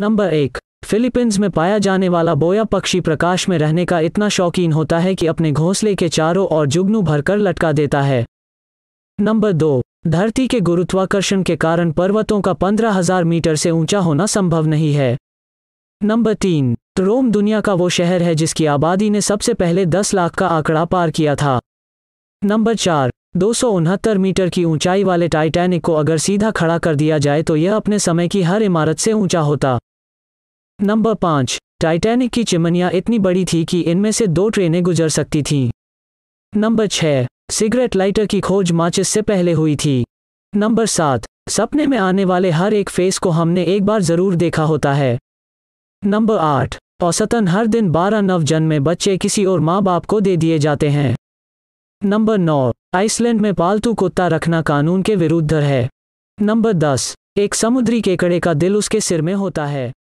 number एक Philippines में पाया जाने वाला बोया पक्षी प्रकाश में रहने का इतना शौकीन होता है कि अपने घोंसले के चारों ओर जुगनू भरकर लटका देता है नंबर दो धरती के गुरुत्वाकर्षण के कारण पर्वतों का पंद्रह हजार मीटर से ऊंचा होना संभव नहीं है नंबर तीन रोम दुनिया का वो शहर है जिसकी आबादी ने सबसे पहले दस लाख का आंकड़ा पार किया था नंबर चार दो मीटर की ऊंचाई वाले टाइटैनिक को अगर सीधा खड़ा कर दिया जाए तो यह अपने समय की हर इमारत से ऊंचा होता नंबर पाँच टाइटैनिक की चिमनियाँ इतनी बड़ी थी कि इनमें से दो ट्रेनें गुजर सकती थीं नंबर छः सिगरेट लाइटर की खोज माचिस से पहले हुई थी नंबर सात सपने में आने वाले हर एक फेस को हमने एक बार जरूर देखा होता है नंबर आठ औसतन हर दिन बारह नवजन्मे बच्चे किसी और माँ बाप को दे दिए जाते हैं नंबर नौ आइसलैंड में पालतू कुत्ता रखना कानून के विरुद्ध है नंबर दस एक समुद्री केकड़े का दिल उसके सिर में होता है